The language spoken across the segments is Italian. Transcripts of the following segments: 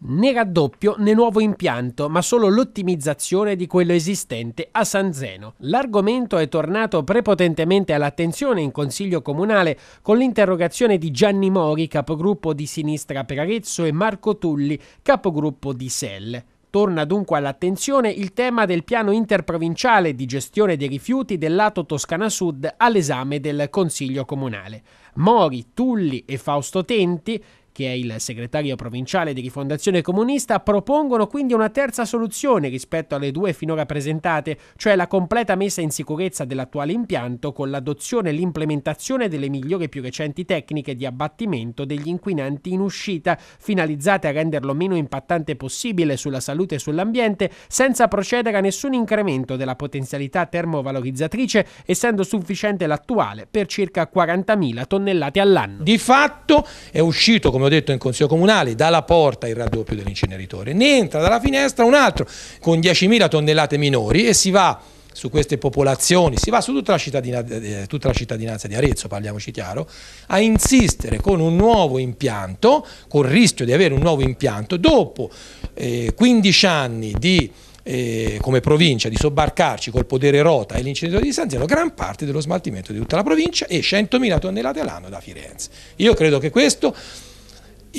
né raddoppio né nuovo impianto, ma solo l'ottimizzazione di quello esistente a San Zeno. L'argomento è tornato prepotentemente all'attenzione in Consiglio Comunale con l'interrogazione di Gianni Mori, capogruppo di Sinistra per Arezzo, e Marco Tulli, capogruppo di SEL. Torna dunque all'attenzione il tema del piano interprovinciale di gestione dei rifiuti del lato Toscana Sud all'esame del Consiglio Comunale. Mori, Tulli e Fausto Tenti che è il segretario provinciale di Rifondazione Comunista, propongono quindi una terza soluzione rispetto alle due finora presentate, cioè la completa messa in sicurezza dell'attuale impianto con l'adozione e l'implementazione delle migliori e più recenti tecniche di abbattimento degli inquinanti in uscita, finalizzate a renderlo meno impattante possibile sulla salute e sull'ambiente, senza procedere a nessun incremento della potenzialità termovalorizzatrice, essendo sufficiente l'attuale per circa 40.000 tonnellate all'anno. Di fatto è uscito, come abbiamo detto in Consiglio Comunale, dalla porta il raddoppio dell'inceneritore, ne entra dalla finestra un altro con 10.000 tonnellate minori e si va su queste popolazioni, si va su tutta la, cittadinanza, eh, tutta la cittadinanza di Arezzo, parliamoci chiaro, a insistere con un nuovo impianto, col rischio di avere un nuovo impianto, dopo eh, 15 anni di eh, come provincia di sobbarcarci col potere rota e l'inceneritore di San Zeno gran parte dello smaltimento di tutta la provincia e 100.000 tonnellate all'anno da Firenze. Io credo che questo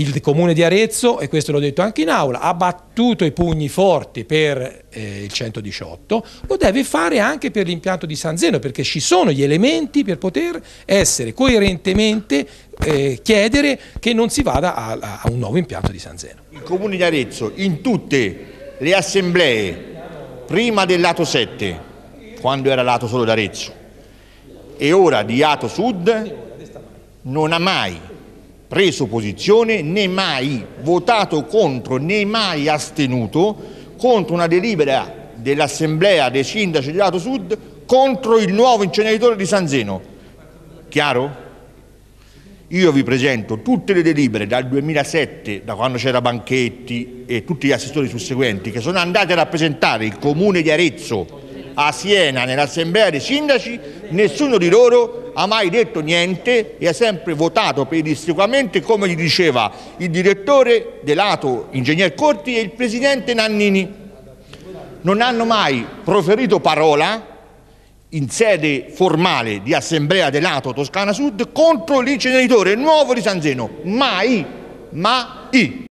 il comune di Arezzo, e questo l'ho detto anche in aula, ha battuto i pugni forti per eh, il 118, lo deve fare anche per l'impianto di San Zeno, perché ci sono gli elementi per poter essere coerentemente eh, chiedere che non si vada a, a, un nuovo impianto di San Zeno. Il comune di Arezzo in tutte le assemblee, prima del lato 7, quando era lato solo d'Arezzo, e ora di lato sud, non ha mai preso posizione né mai votato contro né mai astenuto contro una delibera dell'Assemblea dei Sindaci di Lato Sud contro il nuovo inceneritore di San Zeno. Chiaro? Io vi presento tutte le delibere dal 2007, da quando c'era Banchetti e tutti gli assessori susseguenti, che sono andati a rappresentare il comune di Arezzo a Siena nell'Assemblea dei Sindaci, nessuno di loro ha mai detto niente e ha sempre votato pedissequamente come gli diceva il direttore delato Ingegner Corti e il presidente Nannini. Non hanno mai proferito parola in sede formale di assemblea delato Toscana Sud contro l'inceneritore nuovo di San Zeno. Mai, mai.